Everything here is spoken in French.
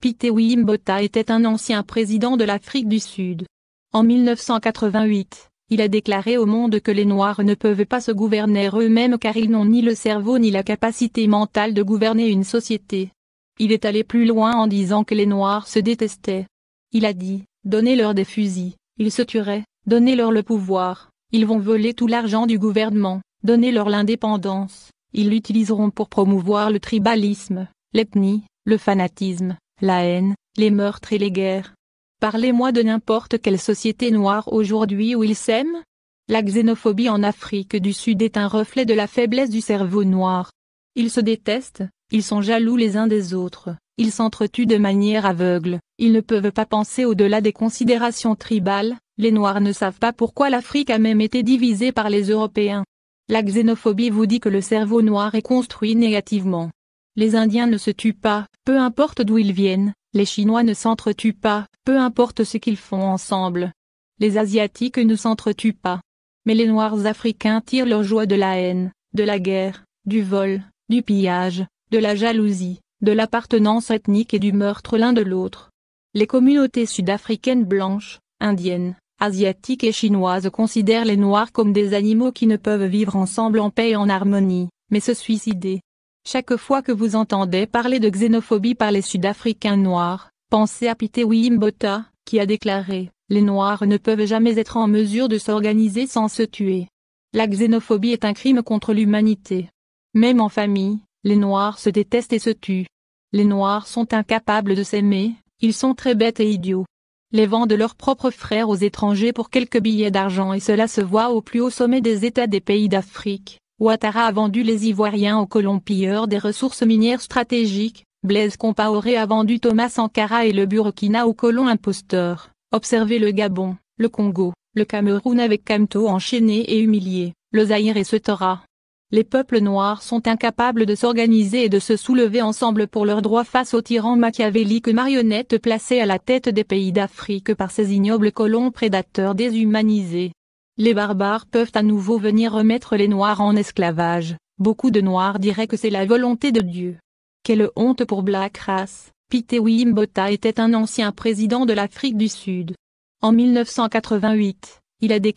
Pité Wimbota était un ancien président de l'Afrique du Sud. En 1988, il a déclaré au monde que les Noirs ne peuvent pas se gouverner eux-mêmes car ils n'ont ni le cerveau ni la capacité mentale de gouverner une société. Il est allé plus loin en disant que les Noirs se détestaient. Il a dit, donnez-leur des fusils, ils se tueraient, donnez-leur le pouvoir, ils vont voler tout l'argent du gouvernement, donnez-leur l'indépendance, ils l'utiliseront pour promouvoir le tribalisme, l'ethnie, le fanatisme, la haine, les meurtres et les guerres. Parlez-moi de n'importe quelle société noire aujourd'hui où ils s'aiment La xénophobie en Afrique du Sud est un reflet de la faiblesse du cerveau noir. Ils se détestent, ils sont jaloux les uns des autres, ils s'entretuent de manière aveugle, ils ne peuvent pas penser au-delà des considérations tribales, les Noirs ne savent pas pourquoi l'Afrique a même été divisée par les Européens. La xénophobie vous dit que le cerveau noir est construit négativement. Les Indiens ne se tuent pas, peu importe d'où ils viennent, les Chinois ne s'entretuent pas, peu importe ce qu'ils font ensemble. Les Asiatiques ne s'entretuent pas. Mais les Noirs africains tirent leur joie de la haine, de la guerre, du vol, du pillage, de la jalousie, de l'appartenance ethnique et du meurtre l'un de l'autre. Les communautés sud-africaines blanches, indiennes, asiatiques et chinoises considèrent les Noirs comme des animaux qui ne peuvent vivre ensemble en paix et en harmonie, mais se suicider, chaque fois que vous entendez parler de xénophobie par les Sud-Africains noirs, pensez à Pité Wimbota, qui a déclaré « Les Noirs ne peuvent jamais être en mesure de s'organiser sans se tuer. La xénophobie est un crime contre l'humanité. Même en famille, les Noirs se détestent et se tuent. Les Noirs sont incapables de s'aimer, ils sont très bêtes et idiots. Les vendent leurs propres frères aux étrangers pour quelques billets d'argent et cela se voit au plus haut sommet des États des pays d'Afrique, Ouattara a vendu les Ivoiriens aux colons pilleurs des ressources minières stratégiques, Blaise Compaoré a vendu Thomas Sankara et le Burkina aux colons imposteurs. Observez le Gabon, le Congo, le Cameroun avec Camto enchaîné et humilié, le Zahir et Tora. Les peuples noirs sont incapables de s'organiser et de se soulever ensemble pour leurs droits face aux tyrans machiavéliques marionnettes placés à la tête des pays d'Afrique par ces ignobles colons prédateurs déshumanisés les barbares peuvent à nouveau venir remettre les Noirs en esclavage. Beaucoup de Noirs diraient que c'est la volonté de Dieu. Quelle honte pour Black Race. Pité Wimbota était un ancien président de l'Afrique du Sud. En 1988, il a déclaré